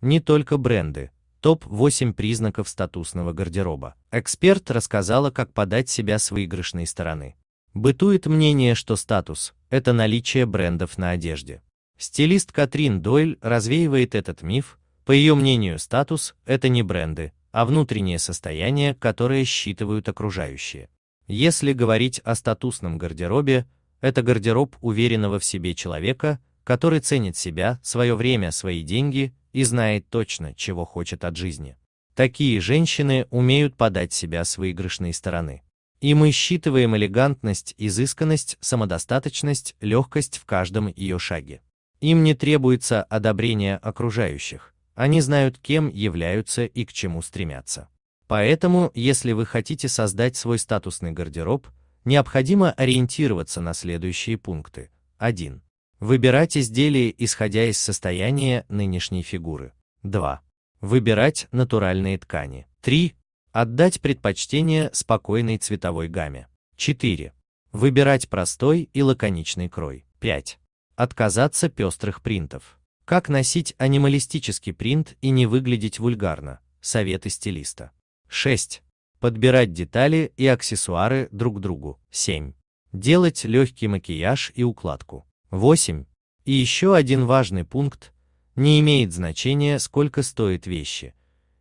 Не только бренды. Топ-8 признаков статусного гардероба. Эксперт рассказала, как подать себя с выигрышной стороны. Бытует мнение, что статус – это наличие брендов на одежде. Стилист Катрин Дойль развеивает этот миф, по ее мнению статус – это не бренды, а внутреннее состояние, которое считывают окружающие. Если говорить о статусном гардеробе, это гардероб уверенного в себе человека, который ценит себя, свое время, свои деньги и знает точно, чего хочет от жизни. Такие женщины умеют подать себя с выигрышной стороны. И мы считываем элегантность, изысканность, самодостаточность, легкость в каждом ее шаге. Им не требуется одобрение окружающих, они знают, кем являются и к чему стремятся. Поэтому, если вы хотите создать свой статусный гардероб, необходимо ориентироваться на следующие пункты. 1. Выбирать изделия, исходя из состояния нынешней фигуры. 2. Выбирать натуральные ткани. 3. Отдать предпочтение спокойной цветовой гамме. 4. Выбирать простой и лаконичный крой. 5. Отказаться пестрых принтов. Как носить анималистический принт и не выглядеть вульгарно. Советы стилиста. 6. Подбирать детали и аксессуары друг другу. 7. Делать легкий макияж и укладку. 8. И еще один важный пункт. Не имеет значения, сколько стоят вещи.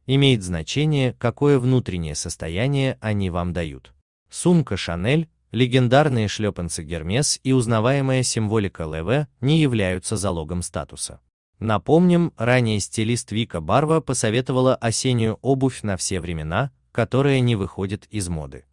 Имеет значение, какое внутреннее состояние они вам дают. Сумка Шанель, легендарные шлепанцы Гермес и узнаваемая символика ЛВ не являются залогом статуса. Напомним, ранее стилист Вика Барва посоветовала осеннюю обувь на все времена, которая не выходит из моды.